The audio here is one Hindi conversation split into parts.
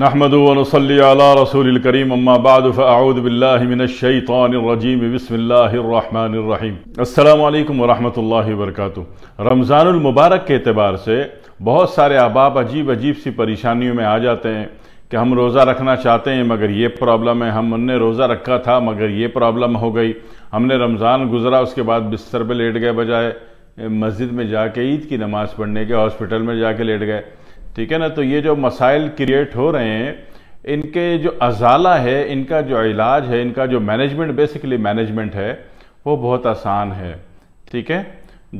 नहमदनसली रसूल करीम अम्माबाद फ़ाऊदबिल्लामिनशैतरजीम बसमीम अल्लाम वरहमल वर्क रमज़ानमबारक के अतबार से बहुत सारे अहबाब अजीब अजीब सी परेशानियों में आ जाते हैं कि हम रोज़ा रखना चाहते हैं मगर ये प्रॉब्लम है हमने रोज़ा रखा था मगर ये प्रॉब्लम हो गई हमने रमज़ान गुजरा उसके बाद बिस्तर पर लेट गए बजाय मस्जिद में जाके ईद की नमाज़ पढ़ने के हॉस्पिटल में जाके लेट गए ठीक है ना तो ये जो मसाइल क्रिएट हो रहे हैं इनके जो अजाला है इनका जो इलाज है इनका जो मैनेजमेंट बेसिकली मैनेजमेंट है वो बहुत आसान है ठीक है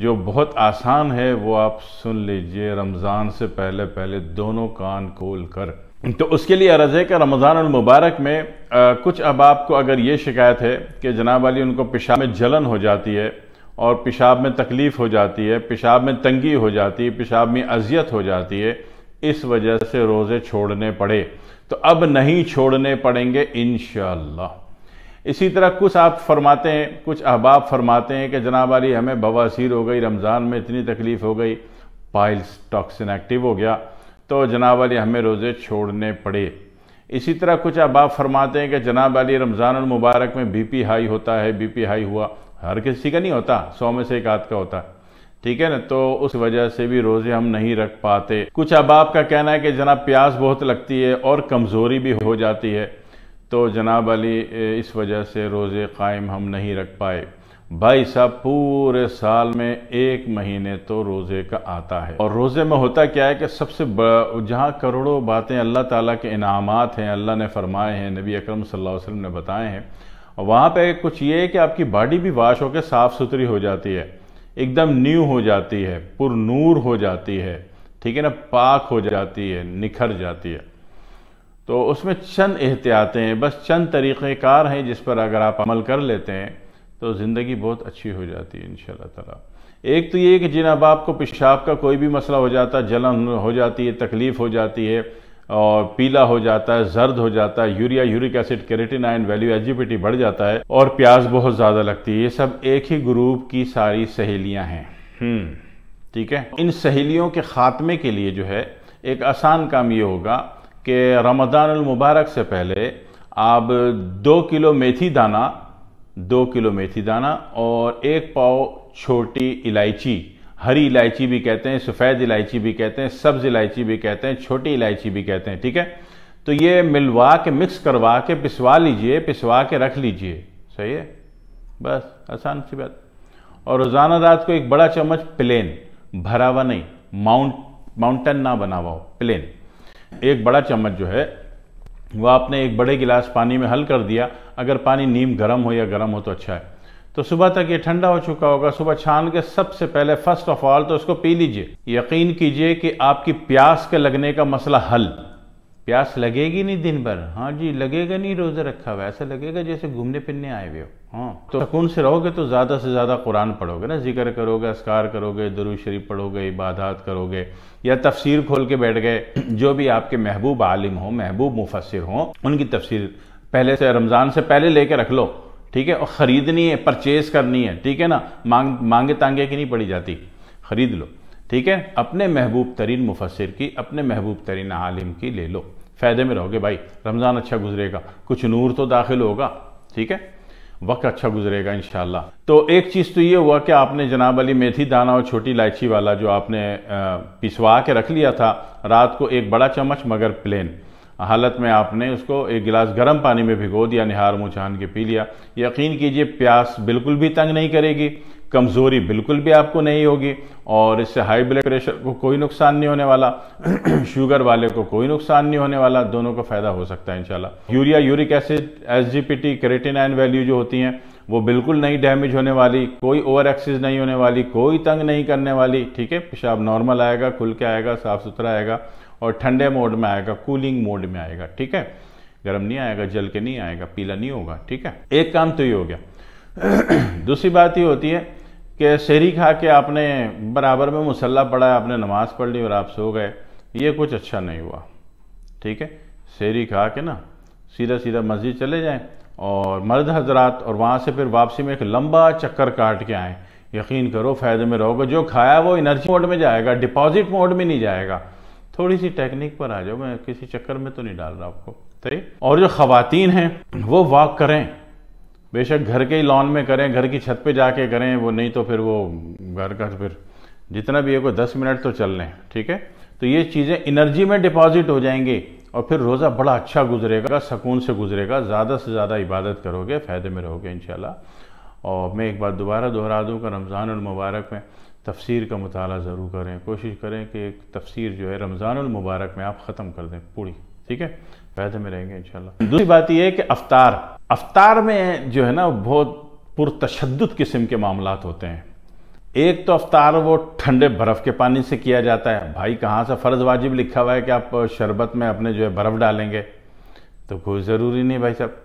जो बहुत आसान है वो आप सुन लीजिए रमज़ान से पहले पहले दोनों कान खोल कर तो उसके लिए अर्ज़ है कि रमज़ान मुबारक में आ, कुछ अब आपको अगर ये शिकायत है कि जनाब वाली उनको पेशाब में जलन हो जाती है और पेशाब में तकलीफ़ हो जाती है पेशाब में तंगी हो जाती है पेशाब में अजियत हो जाती है इस वजह से रोज़े छोड़ने पड़े तो अब नहीं छोड़ने पड़ेंगे इन इसी तरह कुछ आप फरमाते हैं कुछ अहबाब फरमाते हैं कि जनाब अली हमें बवासीर हो गई रमज़ान में इतनी तकलीफ़ हो गई पाइल्स टॉक्सिन एक्टिव हो गया तो जनाब अली हमें रोज़े छोड़ने पड़े इसी तरह कुछ अहबाब फरमाते हैं कि जनाब अली रमज़ान मुबारक में बीपी हाई होता है बीपी हाई हुआ हर किसी का नहीं होता सौ में से एक आध का होता है ठीक है ना तो उस वजह से भी रोजे हम नहीं रख पाते कुछ आप का कहना है कि जनाब प्यास बहुत लगती है और कमज़ोरी भी हो जाती है तो जनाब अली इस वजह से रोज़े कायम हम नहीं रख पाए भाई साहब पूरे साल में एक महीने तो रोज़े का आता है और रोज़े में होता क्या है कि सबसे जहाँ करोड़ों बातें अल्लाह ताला के इनामात हैं अल्लाह ने फरमाए हैं नबी अकरम सल्लल्लाहु अलैहि वसल्लम ने बताए हैं और वहाँ पे कुछ ये है कि आपकी बॉडी भी वाश होकर साफ़ सुथरी हो जाती है एकदम न्यू हो जाती है पुरनूर हो जाती है ठीक है ना पाक हो जाती है निखर जाती है तो उसमें चंद एहतियातें हैं बस चंद तरीक़ेकार हैं जिस पर अगर आप अमल कर लेते हैं तो ज़िंदगी बहुत अच्छी हो जाती है इन ताला एक तो ये कि जिन अब आपको पेशाब का कोई भी मसला हो जाता जलन हो जाती है तकलीफ़ हो जाती है और पीला हो जाता है जर्द हो जाता है urea uric acid creatinine iron value acidity बढ़ जाता है और प्याज बहुत ज़्यादा लगती है ये सब एक ही ग्रुप की सारी सहेलियां हैं हम्म। ठीक है इन सहेलियों के ख़ात्मे के लिए जो है एक आसान काम ये होगा कि रमदान मुबारक से पहले आप दो किलो मेथी दाना दो किलो मेथी दाना और एक पाव छोटी इलायची हरी इलायची भी कहते हैं सफ़ेद इलायची भी कहते हैं सब्ज़ इलायची भी कहते हैं छोटी इलायची भी कहते हैं ठीक है तो ये मिलवा के मिक्स करवा के पिसवा लीजिए पिसवा के रख लीजिए सही है बस आसान सी बात और रोज़ाना रात को एक बड़ा चम्मच प्लेन भरा हुआ नहीं माउंट माउंटेन ना बना हुआ प्लेन एक बड़ा चम्मच जो है वो आपने एक बड़े गिलास पानी में हल कर दिया अगर पानी नीम गर्म हो या गर्म हो तो अच्छा है तो सुबह तक ये ठंडा हो चुका होगा सुबह छान के सबसे पहले फर्स्ट ऑफ ऑल तो उसको पी लीजिए यकीन कीजिए कि आपकी प्यास के लगने का मसला हल प्यास लगेगी नहीं दिन भर हाँ जी लगेगा नहीं रोज़ा रखा हुआ ऐसा लगेगा जैसे घूमने फिरने आए हुए हो हाँ तो सुकून से रहोगे तो ज़्यादा से ज़्यादा कुरान पढ़ोगे ना जिक्र करोगे असकार करोगे दरू शरीफ पढ़ोगे इबादत करोगे या तफसीर खोल के बैठ गए जो भी आपके महबूब आलिम हो महबूब मुफसर हों उनकी तफसीर पहले से रमज़ान से पहले लेके रख लो ठीक है और ख़रीदनी है परचेज करनी है ठीक है ना मांग मांगे तांगे की नहीं पड़ी जाती ख़रीद लो ठीक है अपने महबूब तरीन मुफसर की अपने महबूब तरीन आलिम की ले लो फ़ायदे में रहोगे भाई रमज़ान अच्छा गुजरेगा कुछ नूर तो दाखिल होगा ठीक है वक्त अच्छा गुजरेगा इन तो एक चीज़ तो ये हुआ कि आपने जनाब अली मेथी दाना और छोटी इलायची वाला जो आपने पिसवा के रख लिया था रात को एक बड़ा चम्मच मगर प्लेन हालत में आपने उसको एक गिलास गर्म पानी में भिगो दिया निहार मुँह छान के पी लिया यकीन कीजिए प्यास बिल्कुल भी तंग नहीं करेगी कमज़ोरी बिल्कुल भी आपको नहीं होगी और इससे हाई ब्लड प्रेशर को कोई नुकसान नहीं होने वाला शुगर वाले को कोई नुकसान नहीं होने वाला दोनों को फ़ायदा हो सकता है इंशाल्लाह urea uric acid S G P T creatinine value जो होती हैं वो बिल्कुल नहीं डैमेज होने वाली कोई ओवर एक्सेस नहीं होने वाली कोई तंग नहीं करने वाली ठीक है पेशाब नॉर्मल आएगा खुल के आएगा साफ़ सुथरा आएगा और ठंडे मोड में आएगा कूलिंग मोड में आएगा ठीक है गर्म नहीं आएगा जल के नहीं आएगा पीला नहीं होगा ठीक है एक काम तो ये हो गया दूसरी बात ये होती है कि शहरी खा के आपने बराबर में मुसल्ला पढ़ा आपने नमाज पढ़ ली और आप सो गए ये कुछ अच्छा नहीं हुआ ठीक है शहरी खा के ना सीधा सीधा मस्जिद चले जाएं और मर्द हजरात और वहाँ से फिर वापसी में एक लंबा चक्कर काट के आएँ यकीन करो फ़ायदे में रहोगे जो खाया वो एनर्जी मोड में जाएगा डिपॉजिट मोड में नहीं जाएगा थोड़ी सी टेक्निक पर आ जाओ मैं किसी चक्कर में तो नहीं डाल रहा आपको सही और जो खातन हैं वो वॉक करें बेशक घर के ही लॉन में करें घर की छत पे जाके करें वो नहीं तो फिर वो घर का फिर जितना भी है कोई दस मिनट तो चल लें ठीक है तो ये चीज़ें इनर्जी में डिपॉजिट हो जाएंगी और फिर रोज़ा बड़ा अच्छा गुजरेगा सुकून से गुजरेगा ज़्यादा से ज़्यादा इबादत करोगे फ़ायदे में रहोगे इन और मैं एक बार दोबारा दोहरा दूँगा रमज़ान और मुबारक में तफसीर का मुताला ज़रूर करें कोशिश करें कि एक तफसीर जो है रमज़ानमबारक में आप ख़त्म कर दें पूरी ठीक है फायदे में रहेंगे शाला दूसरी बात यह है कि अवतार अवतार में जो है ना बहुत पुरतशद किस्म के मामला होते हैं एक तो अवतार वो ठंडे बर्फ़ के पानी से किया जाता है भाई कहाँ से फ़र्ज़ वाजिब लिखा हुआ है कि आप शरबत में अपने जो है बर्फ़ डालेंगे तो कोई ज़रूरी नहीं भाई साहब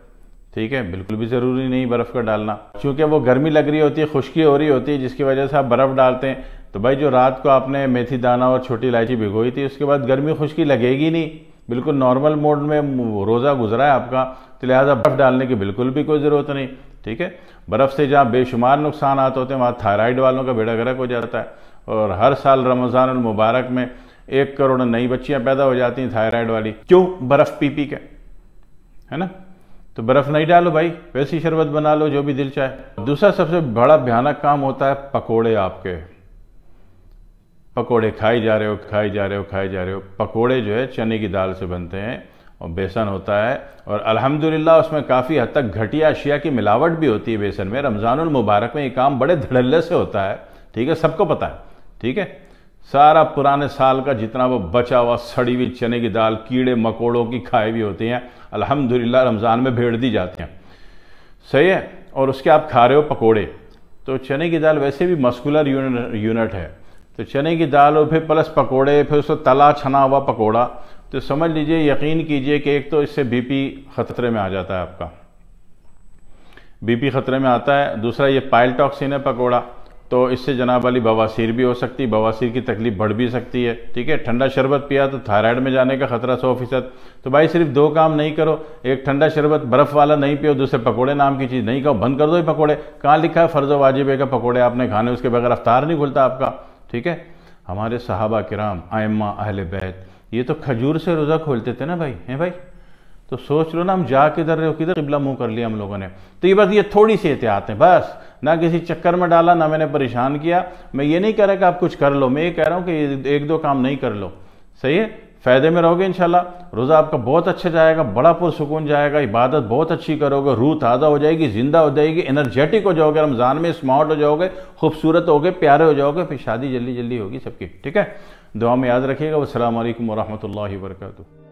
ठीक है बिल्कुल भी ज़रूरी नहीं बर्फ़ का डालना क्योंकि वो गर्मी लग रही होती है खुश्की हो रही होती है जिसकी वजह से आप बर्फ़ डालते हैं तो भाई जो रात को आपने मेथी दाना और छोटी इलायची भिगोई थी उसके बाद गर्मी खुश्की लगेगी नहीं बिल्कुल नॉर्मल मोड में रोज़ा गुजरा है आपका तो लिहाजा बर्फ़ डालने की बिल्कुल भी कोई ज़रूरत नहीं ठीक है बर्फ़ से जहाँ बेशुमार नुकसान आते होते हैं वहाँ थायराइड वालों का बेड़ा गर्क हो जाता है और हर साल रमज़ान और मुबारक में एक करोड़ नई बच्चियाँ पैदा हो जाती हैं थायराइड वाली क्यों बर्फ़ पी पी के है ना तो बर्फ़ नहीं डालो भाई वैसी शरबत बना लो जो भी दिल चाहे दूसरा सबसे बड़ा भयानक काम होता है पकोड़े आपके पकोड़े खाए जा रहे हो खाए जा रहे हो खाए जा रहे हो पकोड़े जो है चने की दाल से बनते हैं और बेसन होता है और अल्हम्दुलिल्लाह उसमें काफ़ी हद तक घटिया अशिया की मिलावट भी होती है बेसन में रमज़ानुल मुबारक में ये काम बड़े धड़ल्ले से होता है ठीक है सबको पता है ठीक है सारा पुराने साल का जितना वो बचा हुआ सड़ी हुई चने की दाल कीड़े मकोड़ों की खाई हुई होती हैं अल्हम्दुलिल्लाह रमज़ान में भेड़ दी जाती हैं सही है और उसके आप खा रहे हो पकोड़े तो चने की दाल वैसे भी मस्कुलर यूनिट है तो चने की दाल और फिर प्लस पकोड़े फिर उसको तला छना हुआ पकौड़ा तो समझ लीजिए यकीन कीजिए कि एक तो इससे पी ख़तरे में आ जाता है आपका बीपी ख़तरे में आता है दूसरा ये पाइल टॉक्सिन है पकौड़ा तो इससे जनाब वाली बवासीर भी हो सकती है बवासीर की तकलीफ बढ़ भी सकती है ठीक है ठंडा शरबत पिया तो थायराइड में जाने का खतरा सौ फीसद तो भाई सिर्फ दो काम नहीं करो एक ठंडा शरबत बर्फ़ वाला नहीं पियो दूसरे पकोड़े नाम की चीज़ नहीं खाओ बंद कर दो ये पकोड़े कहाँ लिखा है फ़र्ज़ वाजिबे का पकौड़े आपने खाने उसके बगैर अफ्तार नहीं खुलता आपका ठीक है हमारे सहाबा किराम आयमा अहल बैत ये तो खजूर से रोज़ा खोलते थे ना भाई हैं भाई तो सोच लो ना हम जा किधर रहे हो किधर किबला मुंह कर लिया हम लोगों ने तो ये बस ये थोड़ी सी एहतियात है बस ना किसी चक्कर में डाला ना मैंने परेशान किया मैं ये नहीं कह रहा कि आप कुछ कर लो मैं ये कह रहा हूँ कि एक दो काम नहीं कर लो सही है फ़ायदे में रहोगे इंशाल्लाह रोज़ा आपका बहुत अच्छा जाएगा बड़ा पुरसकून जाएगा इबादत बहुत अच्छी करोगे रूह ताज़ा हो जाएगी ज़िंदा हो जाएगी एनर्जेटिक हो जाओगे रमज़ान में स्मार्ट हो जाओगे खूबसूरत हो गए प्यारे हो जाओगे फिर शादी जल्दी जल्दी होगी सबकी ठीक है दुआ में याद रखिएगा वालकम वरहमल वर्का